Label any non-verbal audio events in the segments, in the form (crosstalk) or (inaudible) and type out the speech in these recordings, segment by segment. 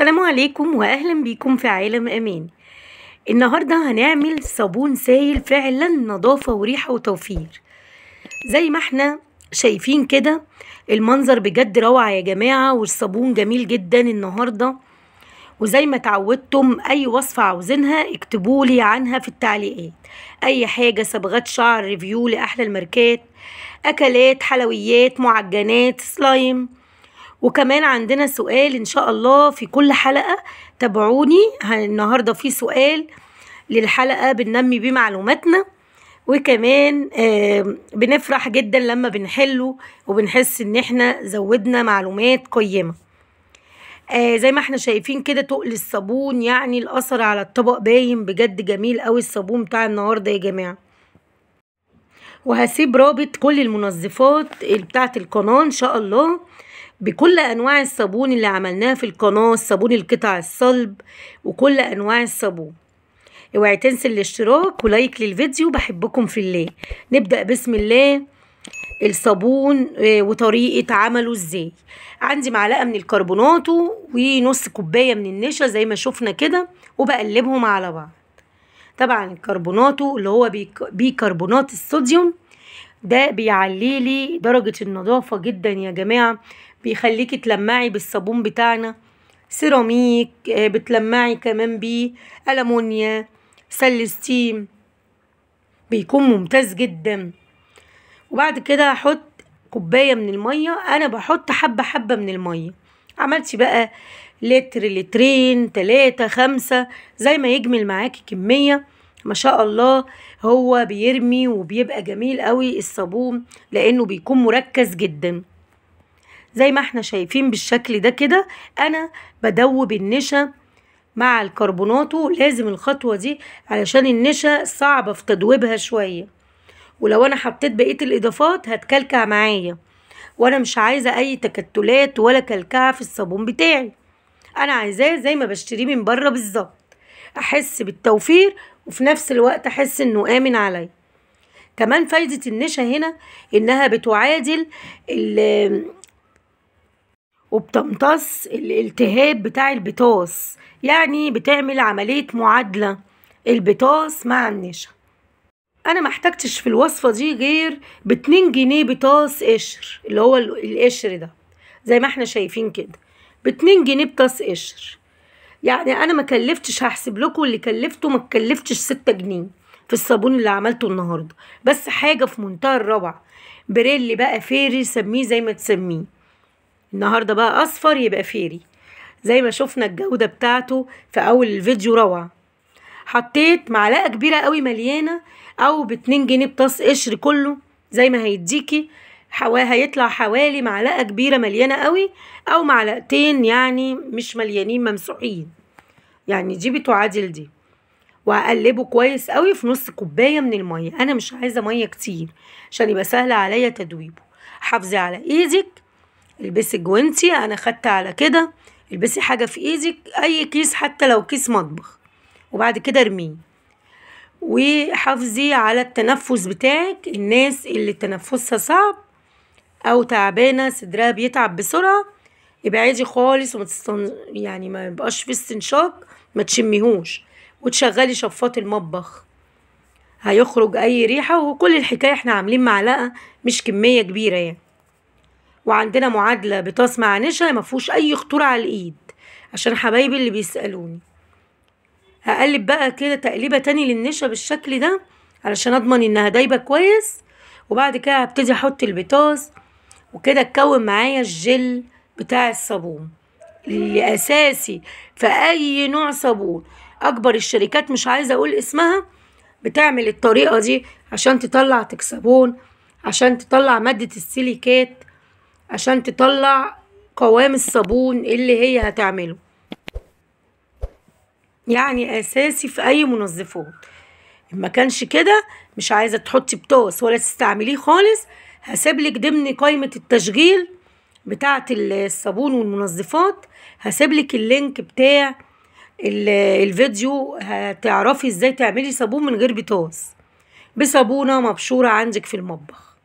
السلام عليكم واهلا بيكم في عالم امان النهارده هنعمل صابون سايل فعلا نظافه وريحه وتوفير زي ما احنا شايفين كده المنظر بجد روعه يا جماعه والصابون جميل جدا النهارده وزي ما تعودتم اي وصفه عاوزينها اكتبوا لي عنها في التعليقات اي حاجه صبغات شعر ريفيو لاحلى الماركات اكلات حلويات معجنات سلايم وكمان عندنا سؤال ان شاء الله في كل حلقه تابعوني النهارده في سؤال للحلقه بننمي بيه معلوماتنا وكمان بنفرح جدا لما بنحله وبنحس ان احنا زودنا معلومات قيمه آه زي ما احنا شايفين كده تقل الصابون يعني الاثر على الطبق باين بجد جميل قوي الصابون بتاع النهارده يا جماعه وهسيب رابط كل المنظفات بتاعه القناه ان شاء الله بكل انواع الصابون اللي عملناه في القناه صابون القطع الصلب وكل انواع الصابون اوعي تنسى الاشتراك ولايك للفيديو بحبكم في الله نبدا بسم الله الصابون آه، وطريقه عمله ازاي عندي معلقه من الكربوناتو ونص كوبايه من النشا زي ما شفنا كده وبقلبهم على بعض طبعا الكربوناتو اللي هو بيكربونات الصوديوم ده بيعليلي درجة النظافة جدا يا جماعة بيخليكي تلمعي بالصابون بتاعنا سيراميك آه، بتلمعي كمان بيه ألمونيا سل ستيم بيكون ممتاز جدا وبعد كده هحط كوبايه من الميه انا بحط حبه حبه من الميه عملتي بقى لتر لترين تلاتة خمسة زي ما يجمل معاكي كمية ما شاء الله هو بيرمي وبيبقى جميل قوي الصابون لانه بيكون مركز جدا زي ما احنا شايفين بالشكل ده كده انا بدوب النشا مع الكربوناتو لازم الخطوة دي علشان النشا صعبة في تدويبها شوية ولو انا حطيت بقية الاضافات هتكلكع معايا وانا مش عايزة اي تكتلات ولا كلكعة في الصابون بتاعي انا عايزاه زي ما بشتريه من بره بالظبط احس بالتوفير وفي نفس الوقت احس انه امن عليا كمان فايدة النشا هنا انها بتعادل وبتمتص الالتهاب بتاع البطاس يعني بتعمل عملية معادلة البطاس مع النشا انا ما احتجتش في الوصفة دي غير باتنين جنيه بطاس قشر اللي هو القشر ده زي ما احنا شايفين كده باتنين جنيه بطاس قشر يعني انا ما كلفتش هحسب لكم اللي كلفته ما كلفتش ستة جنيه في الصابون اللي عملته النهارده بس حاجه في منتهى الروعه بريلي بقى فيري سميه زي ما تسميه النهارده بقى اصفر يبقى فيري زي ما شفنا الجوده بتاعته في اول الفيديو روعه حطيت معلقه كبيره قوي مليانه او باتنين جنيه بطاس قشر كله زي ما هيديكي حوا هيطلع حوالي معلقه كبيره مليانه قوي او معلقتين يعني مش مليانين ممسوحين يعني دي بتعادل دي وهقلبه كويس قوي في نص كوبايه من الميه انا مش عايزه ميه كتير عشان يبقى سهل عليا تدويبه حافظي على ايدك البسي جوانتي انا خدت على كده البسي حاجه في ايدك اي كيس حتى لو كيس مطبخ وبعد كده ارميه وحافظي على التنفس بتاعك الناس اللي تنفسها صعب او تعبانه صدرها بيتعب بسرعه ابعدي خالص وما تستن... يعني ما يبقاش في استنشاق ما تشميهوش وتشغلي شفاط المطبخ هيخرج اي ريحه وكل الحكايه احنا عاملين معلقه مش كميه كبيره يعني وعندنا معادلة مع نشا مفهوش أي خطورة على الإيد عشان حبايبي اللي بيسألوني هقلب بقى كده تقليبة تاني للنشا بالشكل ده علشان أضمن إنها دايبة كويس وبعد كده هبتدي أحط البطاس وكده اتكون معايا الجل بتاع الصابون اللي أساسي في أي نوع صابون أكبر الشركات مش عايزة أقول اسمها بتعمل الطريقة دي عشان تطلع تكسبون عشان تطلع مادة السيليكات عشان تطلع قوام الصابون اللي هي هتعمله يعني اساسي في اي منظفات ما كانش كده مش عايزه تحطي بطاس ولا تستعمليه خالص هسيبلك ضمن قائمه التشغيل بتاعه الصابون والمنظفات هسيبلك اللينك بتاع الفيديو هتعرفي ازاي تعملي صابون من غير بطاس بصابونه مبشوره عندك في المطبخ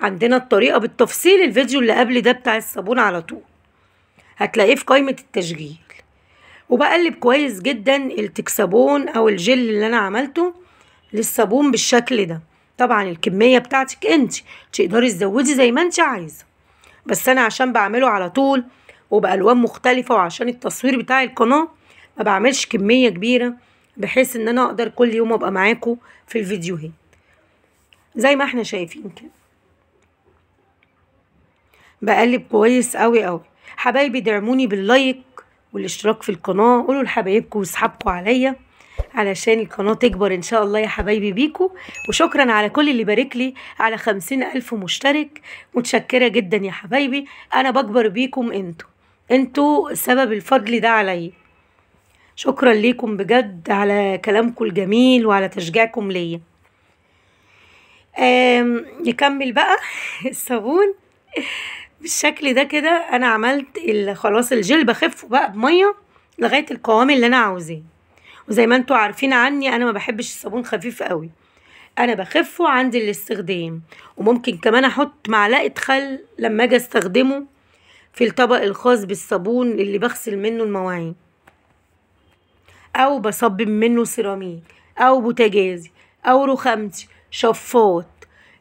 عندنا الطريقة بالتفصيل الفيديو اللي قبل ده بتاع الصابون على طول هتلاقيه في قائمة التشغيل وبقلب كويس جدا التكسابون او الجل اللي انا عملته للصابون بالشكل ده طبعا الكمية بتاعتك انت تقدري تزودي زي ما انت عايزة بس انا عشان بعمله على طول وبألوان مختلفة وعشان التصوير بتاع القناة ما بعملش كمية كبيرة بحيث ان انا اقدر كل يوم ابقى معاكم في الفيديوهات زي ما احنا شايفين كده بقلب كويس قوي قوي حبايبي دعموني باللايك والاشتراك في القناه قولوا لحبايبكم واصحابكم عليا علشان القناة تكبر إن شاء الله يا حبايبي بيكو وشكرا على كل اللي بارك لي على خمسين ألف مشترك متشكرة جدا يا حبايبي أنا بكبر بيكم انتوا انتوا سبب الفضل ده عليا شكرا ليكم بجد على كلامكم الجميل وعلى تشجيعكم ليا نكمل بقى (laughs) الصابون بالشكل ده كده انا عملت خلاص الجل بخفه بقى بميه لغايه القوام اللي انا عاوزاه وزي ما انتوا عارفين عني انا ما بحبش الصابون خفيف قوي انا بخفه عند الاستخدام وممكن كمان احط معلقه خل لما اجي استخدمه في الطبق الخاص بالصابون اللي بغسل منه المواعين او بصبب منه سيراميك او بوتاجازي او رخامتي شفاط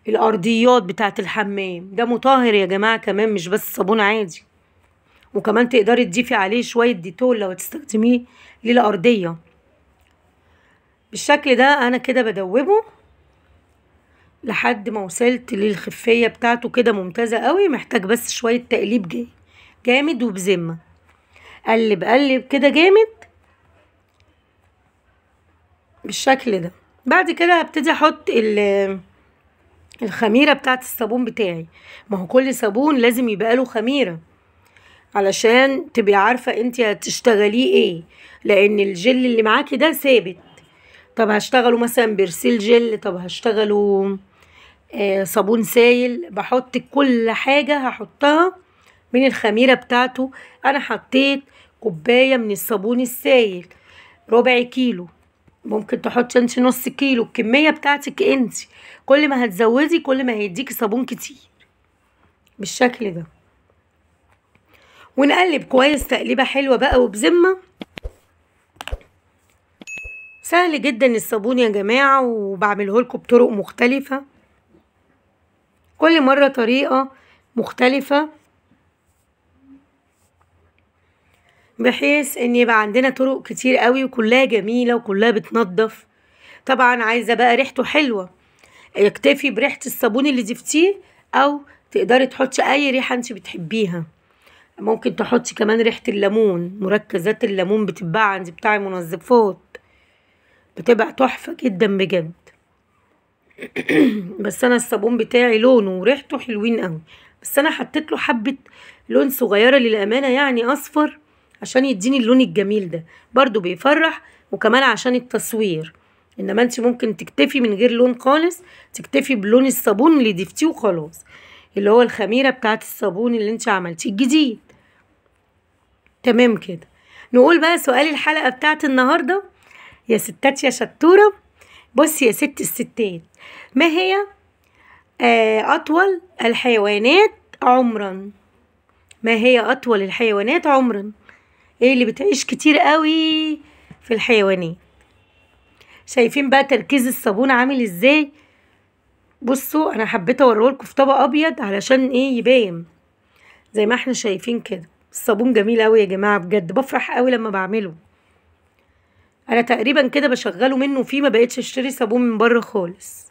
الأرضيات بتاعت الحمام ده مطهر يا جماعة كمان مش بس صابون عادي وكمان تقدري تضيفي عليه شوية ديتول لو هتستخدميه للأرضية بالشكل ده أنا كده بدوبه لحد ما وصلت للخفية بتاعته كده ممتازة قوي محتاج بس شوية تقليب جاي جامد وبزمه قلب قلب كده جامد بالشكل ده بعد كده هبتدي احط ال الخميرة بتاعت الصابون بتاعي ما هو كل صابون لازم يبقى له خميرة علشان تبقي عارفة انت هتشتغليه ايه لان الجل اللي معاكي ده ثابت طب هشتغله مثلا برسيل جل طب هشتغله آه، صابون سايل بحط كل حاجة هحطها من الخميرة بتاعته انا حطيت كوباية من الصابون السايل ربع كيلو ممكن تحطي انت نص كيلو الكميه بتاعتك انت كل ما هتزودي كل ما هيديكي صابون كتير بالشكل ده ونقلب كويس تقليبه حلوه بقى وبذمه سهل جدا الصابون يا جماعه وبعمله لكم بطرق مختلفه كل مره طريقه مختلفه بحيث ان يبقى عندنا طرق كتير قوي وكلها جميلة وكلها بتنضف طبعا عايزة بقى ريحته حلوة يكتفي بريحة الصابون اللي ضفتيه او تقدري تحطي اي ريحة انت بتحبيها ممكن تحطي كمان ريحة الليمون مركزات الليمون بتتباع عندي بتاع المنظفات بتبقى تحفة جدا بجد (clears throat) بس انا الصابون بتاعي لونه وريحته حلوين قوي بس انا حطيت له حبة لون صغيرة للأمانة يعني اصفر عشان يديني اللون الجميل ده برضو بيفرح وكمان عشان التصوير انما انت ممكن تكتفي من غير لون خالص تكتفي بلون الصابون اللي ضفتيه وخلاص اللي هو الخميره بتاعه الصابون اللي انت عملتيه الجديد تمام كده نقول بقى سؤال الحلقه بتاعه النهارده يا ستات يا شطوره بصي يا ست الستات ما هي آه، اطول الحيوانات عمرا ما هي اطول الحيوانات عمرا ايه اللي بتعيش كتير قوي في الحيوانات شايفين بقى تركيز الصابون عامل ازاي بصوا انا حبيت لكم في طبق ابيض علشان ايه يبان زي ما احنا شايفين كده الصابون جميل قوي يا جماعه بجد بفرح قوي لما بعمله انا تقريبا كده بشغله منه فيه ما بقتش اشتري صابون من بره خالص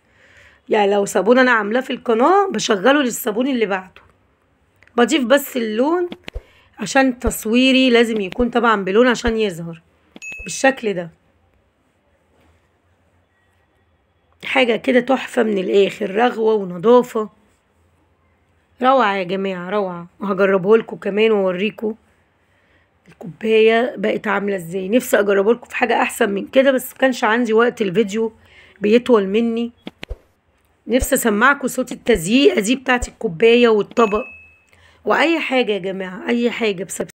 يعني لو صابون انا عاملاه في القناه بشغله للصابون اللي بعده بضيف بس اللون عشان تصويري لازم يكون طبعا بلون عشان يظهر بالشكل ده حاجة كده تحفة من الآخر رغوة ونضافة روعة يا جماعة روعة لكم كمان واوريكوا الكوباية بقت عاملة ازاي نفسي لكم في حاجة احسن من كده بس مكانش عندي وقت الفيديو بيطول مني نفسي اسمعكوا صوت التزييقة دي بتاعت الكوباية والطبق واي حاجه يا جماعه اي حاجه بسبب